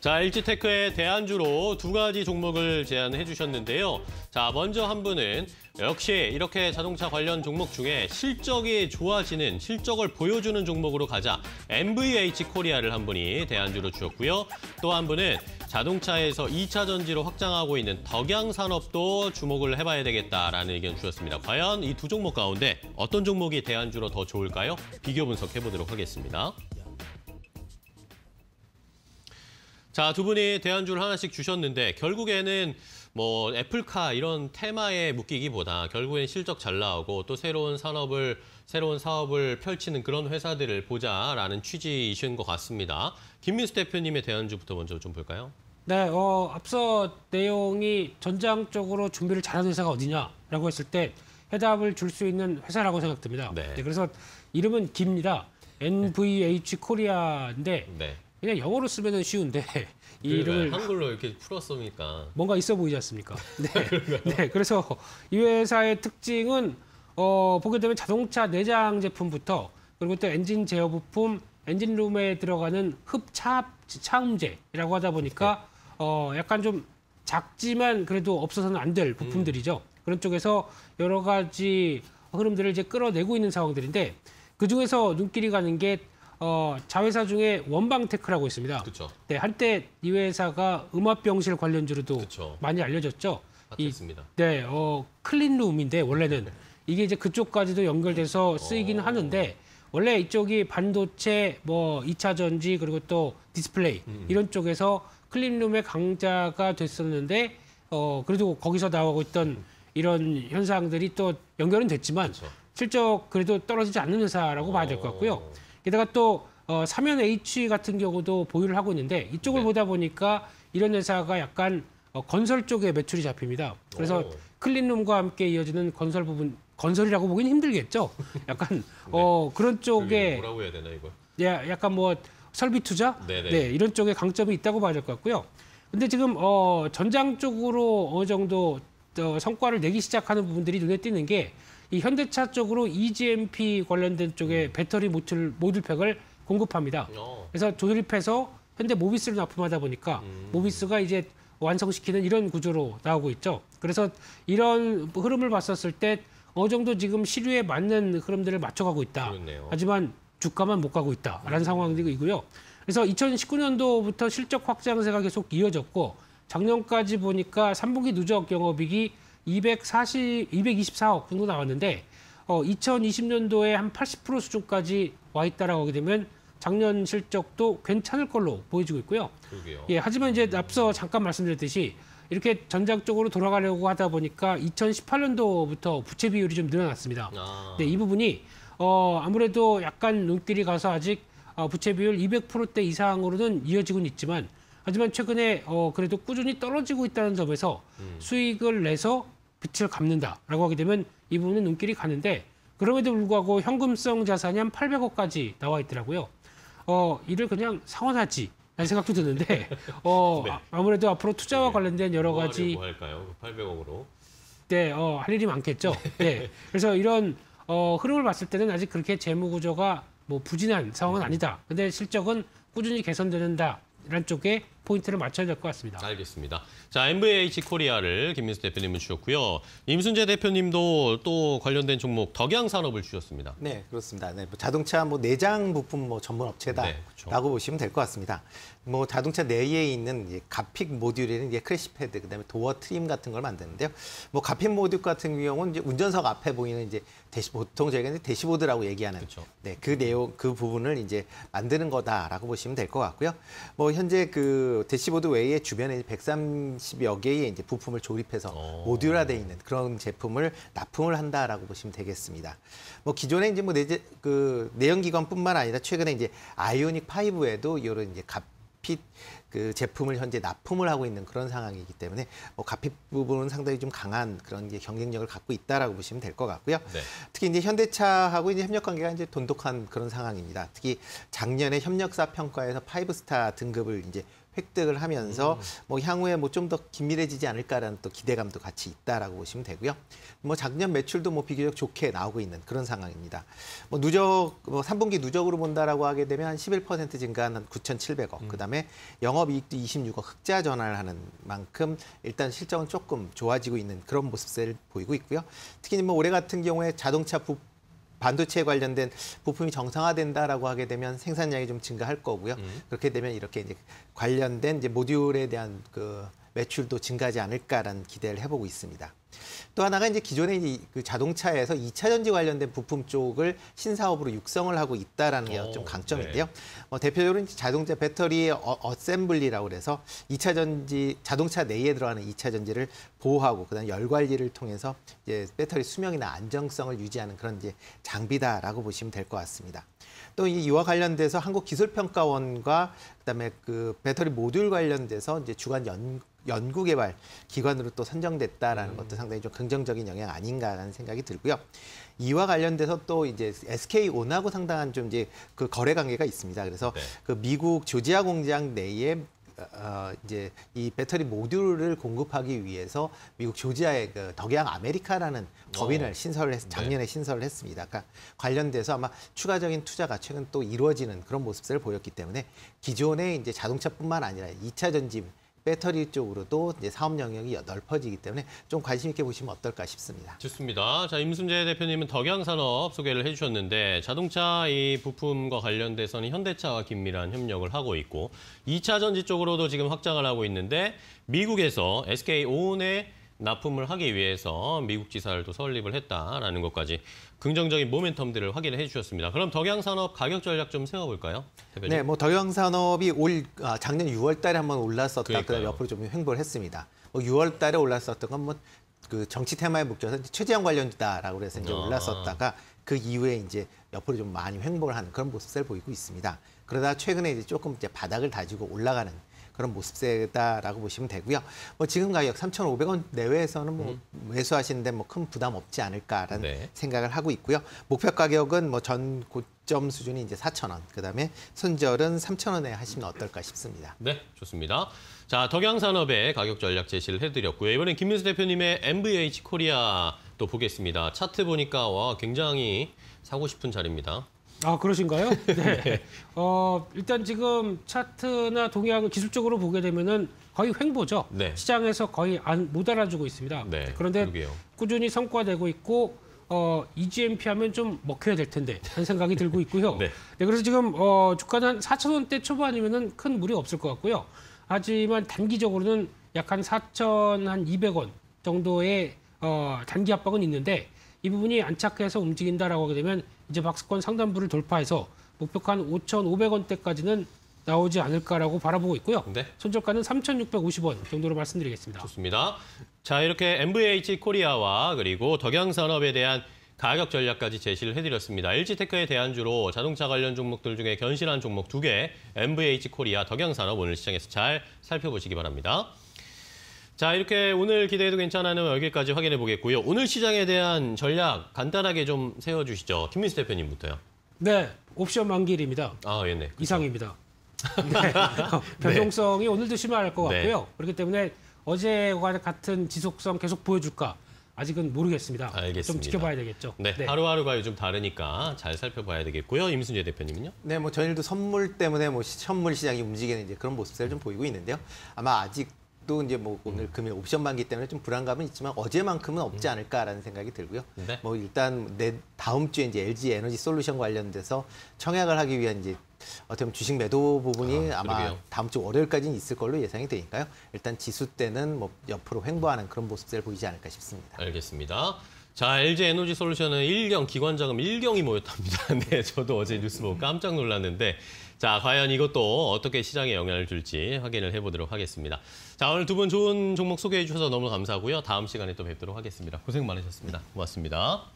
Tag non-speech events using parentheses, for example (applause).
자, LG테크의 대안주로 두 가지 종목을 제안해 주셨는데요. 자, 먼저 한 분은 역시 이렇게 자동차 관련 종목 중에 실적이 좋아지는, 실적을 보여주는 종목으로 가자 MVH 코리아를 한 분이 대안주로 주었고요또 한 분은 자동차에서 2차 전지로 확장하고 있는 덕양산업도 주목을 해봐야 되겠다라는 의견 주셨습니다. 과연 이 두 종목 가운데 어떤 종목이 대안주로 더 좋을까요? 비교 분석해보도록 하겠습니다. 자, 두 분이 대안주를 하나씩 주셨는데 결국에는 뭐 애플카 이런 테마에 묶이기보다 결국엔 실적 잘 나오고 또 새로운 산업을 새로운 사업을 펼치는 그런 회사들을 보자라는 취지이신 것 같습니다. 김민수 대표님의 대안주부터 먼저 좀 볼까요? 네, 어, 앞서 내용이 전장 적으로 준비를 잘하는 회사가 어디냐라고 했을 때 해답을 줄 수 있는 회사라고 생각됩니다. 네. 네, 그래서 이름은 김입니다 NVH 코리아인데 네. 그냥 영어로 쓰면 쉬운데 (laughs) 이 이름을 한글로 이렇게 풀었으니까 뭔가 있어 보이지 않습니까? (laughs) 아, 네. 네. 그래서 이 회사의 특징은 어, 보게 되면 자동차 내장 제품부터 그리고 또 엔진 제어 부품, 엔진룸에 들어가는 흡착 차음제라고 하다 보니까 네. 어, 약간 좀 작지만 그래도 없어서는 안 될 부품들이죠. 음. 그런 쪽에서 여러 가지 흐름들을 이제 끌어내고 있는 상황들인데 그 중에서 눈길이 가는 게 어, 자회사 중에 원방테크라고 있습니다. 그쵸. 네, 한때 이 회사가 음압병실 관련주로도 그쵸. 많이 알려졌죠. 맞습니다. 네, 어, 클린룸인데 원래는 네. 이게 이제 그쪽까지도 연결돼서 어. 쓰이긴 어... 하는데 원래 이쪽이 반도체, 뭐이차 전지 그리고 또 디스플레이 음, 음. 이런 쪽에서 클린룸의 강자가 됐었는데 어, 그래도 거기서 나오고 있던 음. 이런 현상들이 또 연결은 됐지만 그쵸. 실적 그래도 떨어지지 않는 회사라고 봐야 될 것 같고요. 어. 게다가 또 어, 삼연 H 같은 경우도 보유를 하고 있는데 이쪽을 네. 보다 보니까 이런 회사가 약간 어, 건설 쪽에 매출이 잡힙니다. 그래서 오. 클린룸과 함께 이어지는 건설 부분 건설이라고 보기는 힘들겠죠. (laughs) 약간 네. 어 그런 그 쪽에 뭐라고 해야 되나 이거? 예, 약간 뭐 설비 투자, 네네. 네. 네 이런 쪽에 강점이 있다고 봐야 될 것 같고요. 근데 지금 어 전장 쪽으로 어느 정도 어, 성과를 내기 시작하는 부분들이 눈에 띄는 게이 현대차 쪽으로 EGMP 관련된 쪽에 배터리 모듈, 모듈팩을 공급합니다. 어. 그래서 조립해서 현대 모비스를 납품하다 보니까 음. 모비스가 이제 완성시키는 이런 구조로 나오고 있죠. 그래서 이런 흐름을 봤었을 때 어느 정도 지금 시류에 맞는 흐름들을 맞춰가고 있다. 그렇네요. 하지만 주가만 못 가고 있다라는 음. 상황이고요. 그래서 2019년도부터 실적 확장세가 계속 이어졌고 작년까지 보니까 3분기 누적 영업이익이 240, 224억 정도 나왔는데 어, 2020년도에 한 80% 수준까지 와 있다라고 하게 되면 작년 실적도 괜찮을 걸로 보여지고 있고요. 그러게요. 예, 하지만 이제 앞서 잠깐 말씀드렸듯이 이렇게 전작 쪽으로 돌아가려고 하다 보니까 2018년도부터 부채 비율이 좀 늘어났습니다. 아. 네, 이 부분이 어, 아무래도 약간 눈길이 가서 아직 어, 부채 비율 200%대 이상으로는 이어지고는 있지만 하지만 최근에 어, 그래도 꾸준히 떨어지고 있다는 점에서 음. 수익을 내서 빛을 갚는다라고 하게 되면 이 부분은 눈길이 가는데 그럼에도 불구하고 현금성 자산이 한 800억까지 나와 있더라고요. 어, 이를 그냥 상환하지. 라는 생각도 드는데 (laughs) 어, 네. 아무래도 앞으로 투자와 네. 관련된 여러 가지 뭐 할까요? 800억으로. 그 네, 어, 할 일이 많겠죠. 네. (laughs) 그래서 이런 어, 흐름을 봤을 때는 아직 그렇게 재무 구조가 뭐 부진한 상황은 음. 아니다. 근데 실적은 꾸준히 개선되는다라는 쪽에 포인트를 맞춰야 될 것 같습니다. 알겠습니다. 자, MVH 코리아를 김민수 대표님은 주셨고요. 임순재 대표님도 또 관련된 종목 덕양 산업을 주셨습니다. 네, 그렇습니다. 네, 뭐 자동차 뭐 내장 부품 뭐 전문 업체다라고 네, 그렇죠. 보시면 될 것 같습니다. 뭐 자동차 내에 있는 가픽 모듈이라는 게 크래시 패드, 그다음에 도어 트림 같은 걸 만드는데요. 뭐 가픽 모듈 같은 경우는 이제 운전석 앞에 보이는 이제 대시, 보통 저희가 이제 대시보드라고 얘기하는 그렇죠. 네, 그 내용 그 부분을 이제 만드는 거다라고 보시면 될 것 같고요. 뭐 현재 그그 대시보드 외에 주변에 130여 개의 이제 부품을 조립해서 오. 어. 모듈화돼 있는 그런 제품을 납품을 한다라고 보시면 되겠습니다. 뭐 기존에 이제 뭐 내재 그 내연기관뿐만 아니라 최근에 이제 아이오닉 5에도 이런 이제 값핏 그 제품을 현재 납품을 하고 있는 그런 상황이기 때문에 뭐 가핏 부분은 상당히 좀 강한 그런 경쟁력을 갖고 있다라고 보시면 될 것 같고요. 네. 특히 이제 현대차하고 이제 협력 관계가 이제 돈독한 그런 상황입니다. 특히 작년에 협력사 평가에서 5스타 등급을 이제 획득을 하면서 음. 뭐 향후에 뭐 좀 더 긴밀해지지 않을까라는 또 기대감도 같이 있다라고 보시면 되고요. 뭐 작년 매출도 뭐 비교적 좋게 나오고 있는 그런 상황입니다. 뭐 누적 뭐 3분기 누적으로 본다라고 하게 되면 한11% 증가한 9,700억. 음. 그다음에 영업 이익도 26억 흑자 전환을 하는 만큼 일단 실적은 조금 좋아지고 있는 그런 모습을 보이고 있고요. 특히 뭐 올해 같은 경우에 자동차 부 반도체에 관련된 부품이 정상화된다라고 하게 되면 생산량이 좀 증가할 거고요. 음. 그렇게 되면 이렇게 이제 관련된 이제 모듈에 대한 그 매출도 증가하지 않을까라는 기대를 해보고 있습니다. 또 하나가 이제 기존에 이그 자동차에서 2차 전지 관련된 부품 쪽을 신사업으로 육성을 하고 있다라는 게좀 어, 강점인데요. 네. 어, 대표적으로 자동차 배터리 어, 어셈블리라고 그래서 2차 전지 자동차 내에 들어가는 2차 전지를 보호하고 그다음 열 관리를 통해서 이제 배터리 수명이나 안정성을 유지하는 그런 이제 장비다라고 보시면 될 것 같습니다. 또 이와 관련돼서 한국기술평가원과 그다음에 그 배터리 모듈 관련돼서 이제 주간 연 연구개발 기관으로 또 선정됐다라는 음. 것도 상당히 좀 긍정적인 영향 아닌가라는 생각이 들고요. 이와 관련돼서 또 이제 SK 온하고 상당한 좀 이제 그 거래 관계가 있습니다. 그래서 네. 그 미국 조지아 공장 내에 어, 어 이제 이 배터리 모듈을 공급하기 위해서 미국 조지아의 그 덕양 아메리카라는 법인을 오. 어. 신설을 했, 작년에 네. 신설을 했습니다. 그러니까 관련돼서 아마 추가적인 투자가 최근 또 이루어지는 그런 모습들을 보였기 때문에 기존의 이제 자동차뿐만 아니라 이차 전지 배터리 쪽으로도 이제 사업 영역이 넓어지기 때문에 좀 관심 있게 보시면 어떨까 싶습니다. 좋습니다. 자 임순재 대표님은 덕양산업 소개를 해주셨는데 자동차 이 부품과 관련돼서는 현대차와 긴밀한 협력을 하고 있고 2차 전지 쪽으로도 지금 확장을 하고 있는데 미국에서 SK 온의 납품을 하기 위해서 미국 지사를 또 설립을 했다라는 것까지 긍정적인 모멘텀들을 확인해 주셨습니다. 그럼 덕양산업 가격 전략 좀 세워볼까요? 대표님? 네, 뭐 덕양산업이 올 아, 작년 6월 달에 한번 올랐었다 그다음 옆으로 좀 횡보를 했습니다. 뭐 6월 달에 올랐었던 건 뭐 그 정치 테마에 묶여서 최재형 관련주다라고 해서 이제 어. 올랐었다가 그 이후에 이제 옆으로 좀 많이 횡보를 하는 그런 모습을 보이고 있습니다. 그러다 최근에 이제 조금 이제 바닥을 다지고 올라가는 그런 모습세다라고 보시면 되고요. 뭐 지금 가격 3,500원 내외에서는 뭐 음. 매수하시는 데 뭐 큰 부담 없지 않을까라는 네. 생각을 하고 있고요. 목표 가격은 뭐 전 고점 수준이 이제 4,000원, 그다음에 손절은 3,000원에 하시면 어떨까 싶습니다. 네, 좋습니다. 자, 덕양산업의 가격 전략 제시를 해드렸고요. 이번엔 김민수 대표님의 MVH 코리아 또 보겠습니다. 차트 보니까 와 굉장히 사고 싶은 자리입니다. 아 그러신가요? 네. (laughs) 네. 어 일단 지금 차트나 동향을 기술적으로 보게 되면은 거의 횡보죠. 네. 시장에서 거의 안, 못 알아주고 있습니다. 네, 그런데 그러게요. 꾸준히 성과되고 있고 어, EGMP 하면 좀 먹혀야 될 텐데 하는 생각이 들고 있고요. (laughs) 네. 네. 그래서 지금 어, 주가는 한 4천 원대 초반이면은 큰 무리 없을 것 같고요. 하지만 단기적으로는 약 한 4천 한 200원 정도의 어, 단기 압박은 있는데 이 부분이 안착해서 움직인다라고 하게 되면 이제 박스권 상단부를 돌파해서 목표한 5,500원대까지는 나오지 않을까라고 바라보고 있고요. 네. 손절가는 3,650원 정도로 말씀드리겠습니다. 좋습니다. 자, 이렇게 MVH 코리아와 그리고 덕양산업에 대한 가격 전략까지 제시를 해드렸습니다. LG테크의 대안주로 자동차 관련 종목들 중에 견실한 종목 두개 MVH 코리아, 덕양산업 오늘 시장에서 잘 살펴보시기 바랍니다. 자 이렇게 오늘 기대해도 괜찮아요 여기까지 확인해 보겠고요. 오늘 시장에 대한 전략 간단하게 좀 세워주시죠. 김민수 대표님부터요. 네, 옵션 만기일입니다. 아, 예, 네. 그렇죠. 이상입니다. (laughs) 네. 네. 변동성이 네. 오늘도 심할 것 네. 같고요. 네. 그렇기 때문에 어제와 같은 지속성 계속 보여줄까? 아직은 모르겠습니다. 알겠습니다. 좀 지켜봐야 되겠죠. 네, 네, 하루하루가 요즘 다르니까 잘 살펴봐야 되겠고요. 임순재 대표님은요? 네, 뭐 저희도 선물 때문에 뭐 선물 시장이 움직이는 이제 그런 모습들을 좀 보이고 있는데요. 아마 아직 또 이제 뭐 오늘 음. 금일 요 옵션 반기 때문에 좀 불안감은 있지만 어제만큼은 없지 음. 않을까라는 생각이 들고요. 네. 뭐 일단 내 다음 주에 이제 LG 에너지 솔루션 관련돼서 청약을 하기 위한 이제 어떻게 보면 주식 매도 부분이 아, 마 다음 주 월요일까지는 있을 걸로 예상이 되니까요. 일단 지수 때는 뭐 옆으로 횡보하는 그런 모습들 을 보이지 않을까 싶습니다. 알겠습니다. 자, LG 에너지 솔루션은 일경 기관 자금 1경이 모였답니다. (laughs) 네, 저도 어제 뉴스 보고 깜짝 놀랐는데 자, 과연 이것도 어떻게 시장에 영향을 줄지 확인을 해보도록 하겠습니다. 자, 오늘 두 분 좋은 종목 소개해 주셔서 너무 감사하고요. 다음 시간에 또 뵙도록 하겠습니다. 고생 많으셨습니다. 고맙습니다.